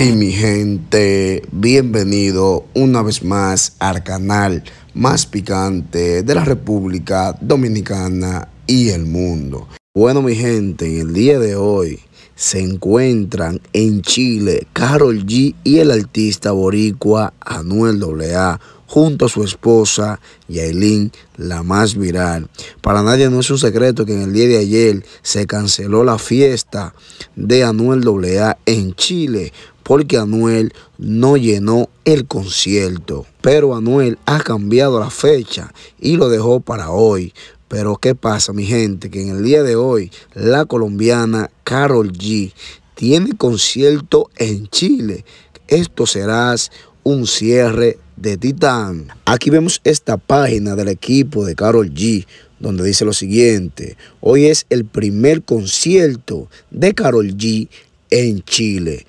Y mi gente, bienvenido una vez más al canal más picante de la República Dominicana y el mundo. Bueno, mi gente, en el día de hoy se encuentran en Chile Carol G y el artista boricua Anuel AA junto a su esposa, Yailin, la más viral. Para nadie no es un secreto que en el día de ayer se canceló la fiesta de Anuel AA en Chile porque Anuel no llenó el concierto. Pero Anuel ha cambiado la fecha y lo dejó para hoy. Pero ¿qué pasa mi gente? Que en el día de hoy la colombiana Carol G tiene concierto en Chile. Esto será un cierre de Titán. Aquí vemos esta página del equipo de Carol G, donde dice lo siguiente. Hoy es el primer concierto de Carol G en Chile.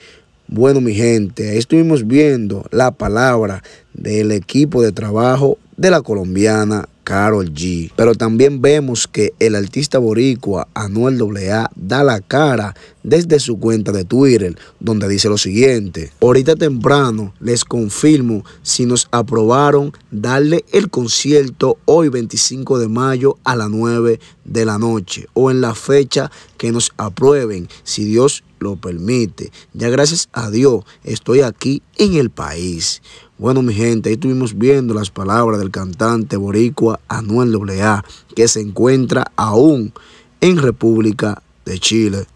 Bueno, mi gente, ahí estuvimos viendo la palabra del equipo de trabajo de la colombiana Carol G. Pero también vemos que el artista boricua Anuel AA da la cara desde su cuenta de Twitter, donde dice lo siguiente. Ahorita temprano les confirmo si nos aprobaron darle el concierto hoy 25 de mayo a las 9 de la noche o en la fecha que nos aprueben, si Dios lo permite. Ya gracias a Dios estoy aquí en el país. Bueno, mi gente, ahí estuvimos viendo las palabras del cantante boricua Anuel AA, que se encuentra aún en República de Chile.